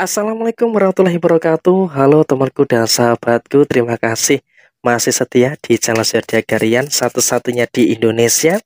Assalamualaikum warahmatullahi wabarakatuh Halo temanku dan sahabatku Terima kasih masih setia di channel Serdia Garian Satu-satunya di Indonesia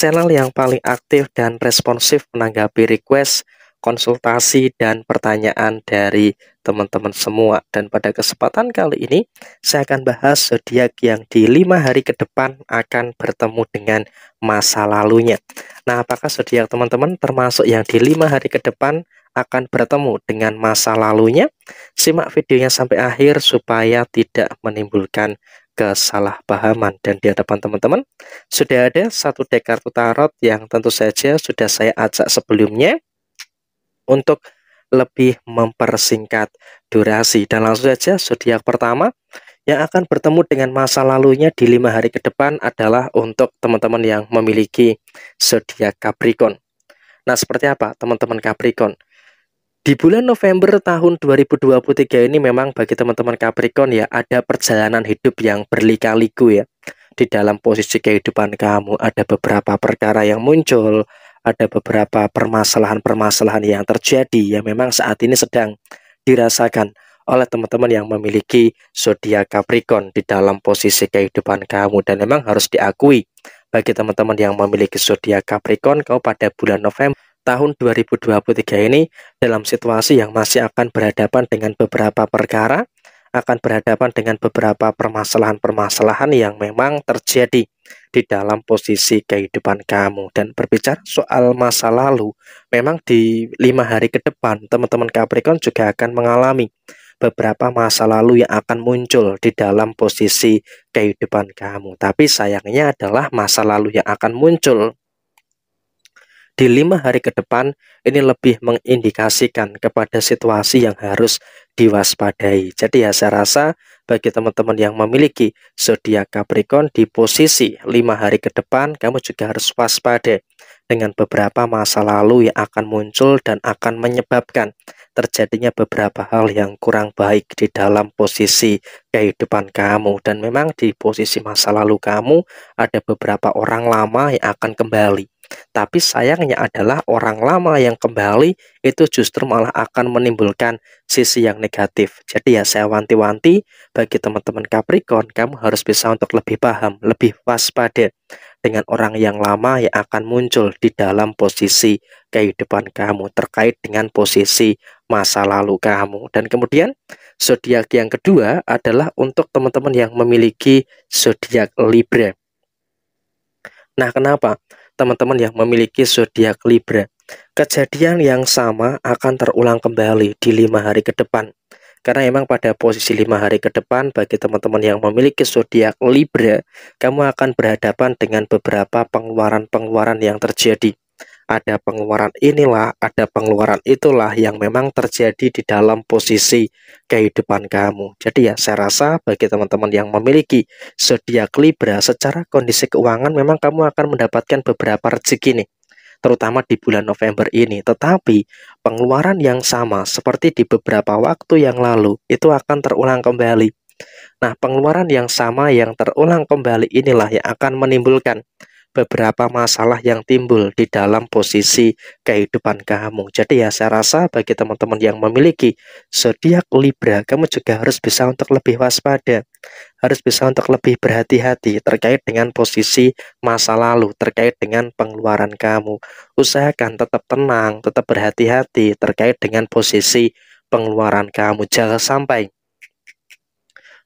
Channel yang paling aktif dan responsif menanggapi request konsultasi dan pertanyaan dari teman-teman semua dan pada kesempatan kali ini saya akan bahas zodiak yang di lima hari ke depan akan bertemu dengan masa lalunya nah apakah zodiak teman-teman termasuk yang di lima hari ke depan akan bertemu dengan masa lalunya. Simak videonya sampai akhir supaya tidak menimbulkan kesalahpahaman. Dan di hadapan teman-teman, sudah ada satu dek kartu tarot yang tentu saja sudah saya ajak sebelumnya untuk lebih mempersingkat durasi. Dan langsung saja, zodiak pertama yang akan bertemu dengan masa lalunya di lima hari ke depan adalah untuk teman-teman yang memiliki zodiak Capricorn. Nah, seperti apa teman-teman Capricorn? Di bulan November tahun 2023 ini memang bagi teman-teman Capricorn ya ada perjalanan hidup yang berlika-liku ya. Di dalam posisi kehidupan kamu ada beberapa perkara yang muncul, ada beberapa permasalahan-permasalahan yang terjadi yang memang saat ini sedang dirasakan oleh teman-teman yang memiliki zodiak Capricorn di dalam posisi kehidupan kamu dan memang harus diakui bagi teman-teman yang memiliki zodiak Capricorn kau pada bulan November tahun 2023 ini dalam situasi yang masih akan berhadapan dengan beberapa perkara, akan berhadapan dengan beberapa permasalahan-permasalahan yang memang terjadi di dalam posisi kehidupan kamu. Dan berbicara soal masa lalu, memang di lima hari ke depan teman-teman Capricorn juga akan mengalami beberapa masa lalu yang akan muncul di dalam posisi kehidupan kamu. Tapi sayangnya adalah masa lalu yang akan muncul di lima hari ke depan ini lebih mengindikasikan kepada situasi yang harus diwaspadai. Jadi ya saya rasa bagi teman-teman yang memiliki zodiak Capricorn di posisi lima hari ke depan kamu juga harus waspada dengan beberapa masa lalu yang akan muncul dan akan menyebabkan terjadinya beberapa hal yang kurang baik di dalam posisi kehidupan kamu dan memang di posisi masa lalu kamu ada beberapa orang lama yang akan kembali tapi sayangnya adalah orang lama yang kembali itu justru malah akan menimbulkan sisi yang negatif. Jadi ya saya wanti-wanti bagi teman-teman Capricorn, kamu harus bisa untuk lebih paham, lebih waspada dengan orang yang lama yang akan muncul di dalam posisi kehidupan kamu terkait dengan posisi masa lalu kamu. Dan kemudian zodiak yang kedua adalah untuk teman-teman yang memiliki zodiak Libra. Nah, kenapa? teman-teman yang memiliki zodiak Libra. Kejadian yang sama akan terulang kembali di lima hari ke depan. Karena emang pada posisi lima hari ke depan bagi teman-teman yang memiliki zodiak Libra, kamu akan berhadapan dengan beberapa pengeluaran-pengeluaran yang terjadi ada pengeluaran inilah, ada pengeluaran itulah yang memang terjadi di dalam posisi kehidupan kamu. Jadi ya saya rasa bagi teman-teman yang memiliki zodiak Libra secara kondisi keuangan memang kamu akan mendapatkan beberapa rezeki nih terutama di bulan November ini. Tetapi pengeluaran yang sama seperti di beberapa waktu yang lalu itu akan terulang kembali. Nah, pengeluaran yang sama yang terulang kembali inilah yang akan menimbulkan beberapa masalah yang timbul di dalam posisi kehidupan kamu. Jadi ya saya rasa bagi teman-teman yang memiliki zodiak Libra, kamu juga harus bisa untuk lebih waspada, harus bisa untuk lebih berhati-hati terkait dengan posisi masa lalu, terkait dengan pengeluaran kamu. Usahakan tetap tenang, tetap berhati-hati terkait dengan posisi pengeluaran kamu. Jangan sampai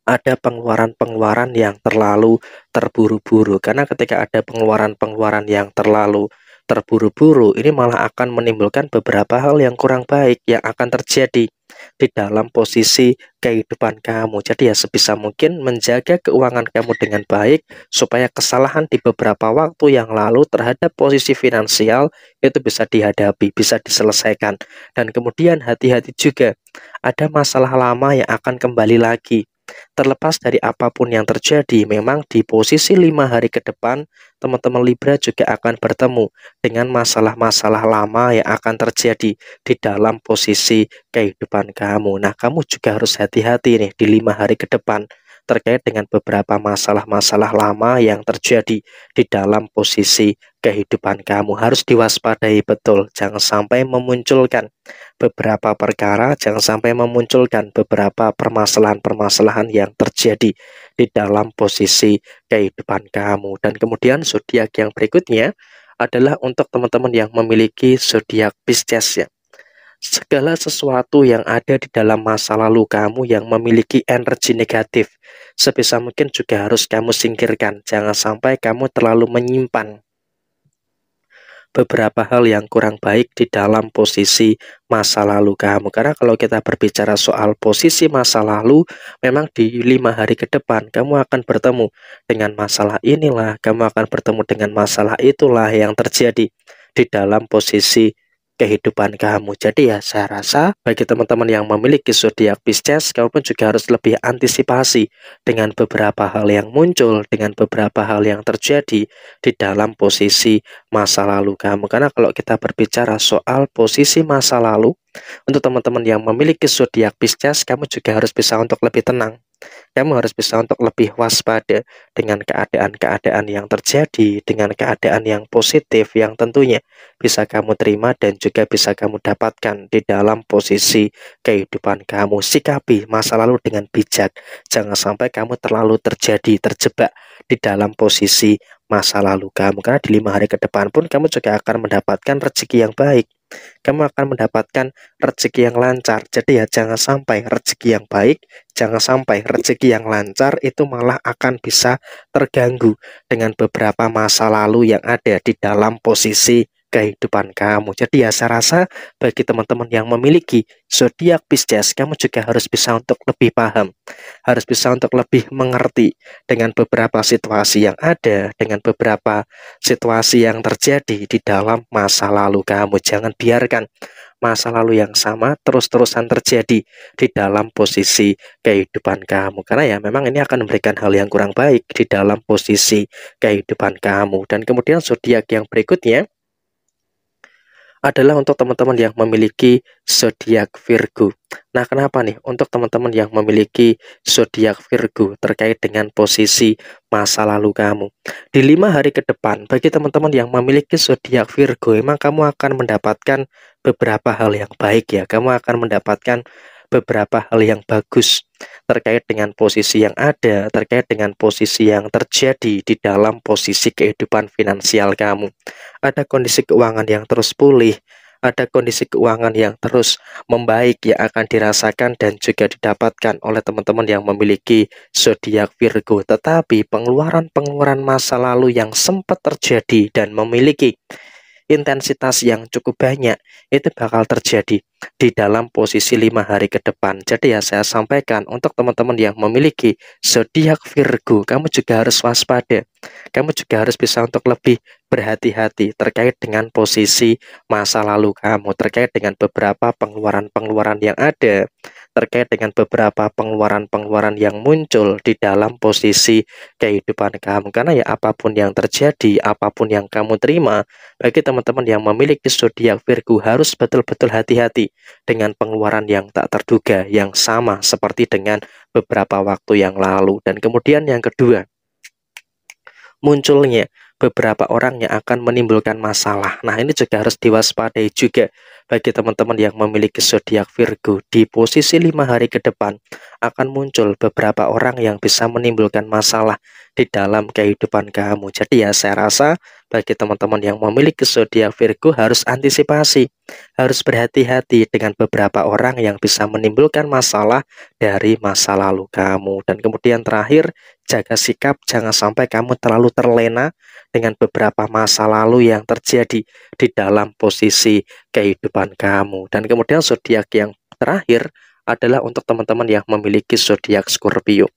ada pengeluaran-pengeluaran yang terlalu terburu-buru. Karena ketika ada pengeluaran-pengeluaran yang terlalu terburu-buru, ini malah akan menimbulkan beberapa hal yang kurang baik yang akan terjadi di dalam posisi kehidupan kamu. Jadi ya sebisa mungkin menjaga keuangan kamu dengan baik supaya kesalahan di beberapa waktu yang lalu terhadap posisi finansial itu bisa dihadapi, bisa diselesaikan. Dan kemudian hati-hati juga ada masalah lama yang akan kembali lagi terlepas dari apapun yang terjadi, memang di posisi lima hari ke depan, teman-teman Libra juga akan bertemu dengan masalah-masalah lama yang akan terjadi di dalam posisi kehidupan kamu. Nah, kamu juga harus hati-hati nih di lima hari ke depan terkait dengan beberapa masalah-masalah lama yang terjadi di dalam posisi kehidupan kamu. Harus diwaspadai betul, jangan sampai memunculkan beberapa perkara, jangan sampai memunculkan beberapa permasalahan-permasalahan yang terjadi di dalam posisi kehidupan kamu. Dan kemudian zodiak yang berikutnya adalah untuk teman-teman yang memiliki zodiak Pisces ya segala sesuatu yang ada di dalam masa lalu kamu yang memiliki energi negatif sebisa mungkin juga harus kamu singkirkan. Jangan sampai kamu terlalu menyimpan beberapa hal yang kurang baik di dalam posisi masa lalu kamu. Karena kalau kita berbicara soal posisi masa lalu, memang di lima hari ke depan kamu akan bertemu dengan masalah inilah, kamu akan bertemu dengan masalah itulah yang terjadi di dalam posisi kehidupan kamu. Jadi ya saya rasa bagi teman-teman yang memiliki zodiak Pisces, kamu pun juga harus lebih antisipasi dengan beberapa hal yang muncul, dengan beberapa hal yang terjadi di dalam posisi masa lalu kamu. Karena kalau kita berbicara soal posisi masa lalu, untuk teman-teman yang memiliki zodiak Pisces, kamu juga harus bisa untuk lebih tenang kamu harus bisa untuk lebih waspada dengan keadaan-keadaan yang terjadi, dengan keadaan yang positif yang tentunya bisa kamu terima dan juga bisa kamu dapatkan di dalam posisi kehidupan kamu. Sikapi masa lalu dengan bijak. Jangan sampai kamu terlalu terjadi terjebak di dalam posisi masa lalu kamu karena di lima hari ke depan pun kamu juga akan mendapatkan rezeki yang baik kamu akan mendapatkan rezeki yang lancar. Jadi ya jangan sampai rezeki yang baik, jangan sampai rezeki yang lancar itu malah akan bisa terganggu dengan beberapa masa lalu yang ada di dalam posisi kehidupan kamu. Jadi ya saya rasa bagi teman-teman yang memiliki zodiak Pisces, kamu juga harus bisa untuk lebih paham, harus bisa untuk lebih mengerti dengan beberapa situasi yang ada, dengan beberapa situasi yang terjadi di dalam masa lalu kamu. Jangan biarkan masa lalu yang sama terus-terusan terjadi di dalam posisi kehidupan kamu. Karena ya memang ini akan memberikan hal yang kurang baik di dalam posisi kehidupan kamu. Dan kemudian zodiak yang berikutnya adalah untuk teman-teman yang memiliki zodiak Virgo. Nah, kenapa nih? Untuk teman-teman yang memiliki zodiak Virgo terkait dengan posisi masa lalu kamu. Di lima hari ke depan, bagi teman-teman yang memiliki zodiak Virgo, emang kamu akan mendapatkan beberapa hal yang baik ya. Kamu akan mendapatkan beberapa hal yang bagus terkait dengan posisi yang ada, terkait dengan posisi yang terjadi di dalam posisi kehidupan finansial kamu. Ada kondisi keuangan yang terus pulih, ada kondisi keuangan yang terus membaik yang akan dirasakan dan juga didapatkan oleh teman-teman yang memiliki zodiak Virgo. Tetapi pengeluaran-pengeluaran masa lalu yang sempat terjadi dan memiliki intensitas yang cukup banyak itu bakal terjadi di dalam posisi lima hari ke depan. Jadi ya saya sampaikan untuk teman-teman yang memiliki zodiak Virgo, kamu juga harus waspada. Kamu juga harus bisa untuk lebih berhati-hati terkait dengan posisi masa lalu kamu, terkait dengan beberapa pengeluaran-pengeluaran yang ada, terkait dengan beberapa pengeluaran-pengeluaran yang muncul di dalam posisi kehidupan kamu. Karena ya apapun yang terjadi, apapun yang kamu terima, bagi teman-teman yang memiliki zodiak Virgo harus betul-betul hati-hati dengan pengeluaran yang tak terduga, yang sama seperti dengan beberapa waktu yang lalu. Dan kemudian yang kedua, munculnya beberapa orang yang akan menimbulkan masalah. Nah, ini juga harus diwaspadai juga bagi teman-teman yang memiliki zodiak Virgo. Di posisi lima hari ke depan akan muncul beberapa orang yang bisa menimbulkan masalah di dalam kehidupan kamu. Jadi ya saya rasa bagi teman-teman yang memiliki zodiak Virgo harus antisipasi, harus berhati-hati dengan beberapa orang yang bisa menimbulkan masalah dari masa lalu kamu. Dan kemudian terakhir jaga sikap, jangan sampai kamu terlalu terlena dengan beberapa masa lalu yang terjadi di dalam posisi kehidupan kamu. Dan kemudian zodiak yang terakhir adalah untuk teman-teman yang memiliki zodiak Scorpio.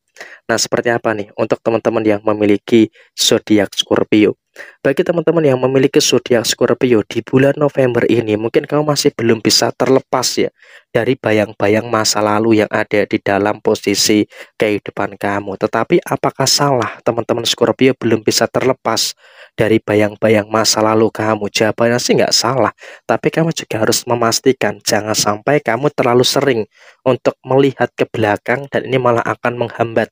Nah, seperti apa nih untuk teman-teman yang memiliki zodiak Scorpio? Bagi teman-teman yang memiliki zodiak Scorpio di bulan November ini, mungkin kamu masih belum bisa terlepas ya dari bayang-bayang masa lalu yang ada di dalam posisi kehidupan kamu. Tetapi apakah salah teman-teman Scorpio belum bisa terlepas dari bayang-bayang masa lalu kamu? Jawabannya sih nggak salah, tapi kamu juga harus memastikan jangan sampai kamu terlalu sering untuk melihat ke belakang dan ini malah akan menghambat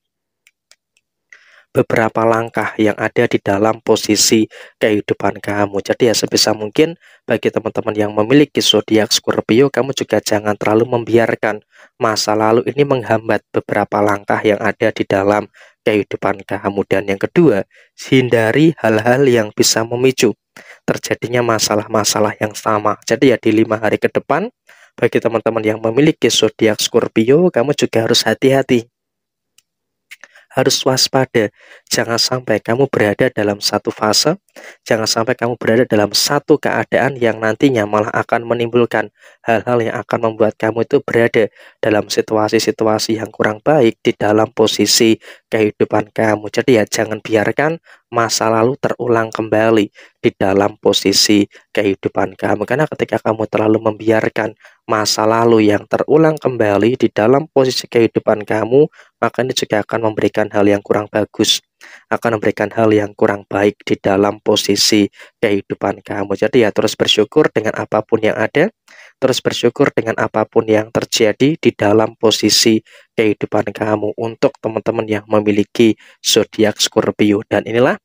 beberapa langkah yang ada di dalam posisi kehidupan kamu. Jadi ya sebisa mungkin bagi teman-teman yang memiliki zodiak Scorpio, kamu juga jangan terlalu membiarkan masa lalu ini menghambat beberapa langkah yang ada di dalam kehidupan kamu. Dan yang kedua, hindari hal-hal yang bisa memicu terjadinya masalah-masalah yang sama. Jadi ya di lima hari ke depan, bagi teman-teman yang memiliki zodiak Scorpio, kamu juga harus hati-hati harus waspada. Jangan sampai kamu berada dalam satu fase, jangan sampai kamu berada dalam satu keadaan yang nantinya malah akan menimbulkan hal-hal yang akan membuat kamu itu berada dalam situasi-situasi yang kurang baik di dalam posisi kehidupan kamu. Jadi ya jangan biarkan masa lalu terulang kembali di dalam posisi kehidupan kamu. Karena ketika kamu terlalu membiarkan masa lalu yang terulang kembali di dalam posisi kehidupan kamu, maka ini juga akan memberikan hal yang kurang bagus, akan memberikan hal yang kurang baik di dalam posisi kehidupan kamu. Jadi ya terus bersyukur dengan apapun yang ada, terus bersyukur dengan apapun yang terjadi di dalam posisi kehidupan kamu untuk teman-teman yang memiliki zodiak Scorpio dan inilah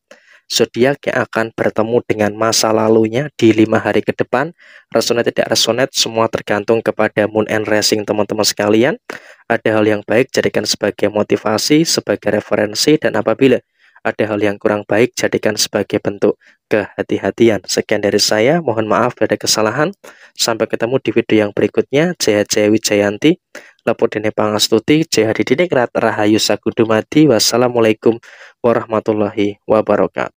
zodiak yang akan bertemu dengan masa lalunya di lima hari ke depan. Resonate tidak resonate, semua tergantung kepada moon and Rising teman-teman sekalian. Ada hal yang baik, jadikan sebagai motivasi, sebagai referensi, dan apabila ada hal yang kurang baik, jadikan sebagai bentuk kehati-hatian. Sekian dari saya, mohon maaf pada kesalahan. Sampai ketemu di video yang berikutnya. Jaya Jaya Wijayanti, Lepur Dene Pangastuti, Jaya Didine Rahayu Sagudumati. Wassalamualaikum warahmatullahi wabarakatuh.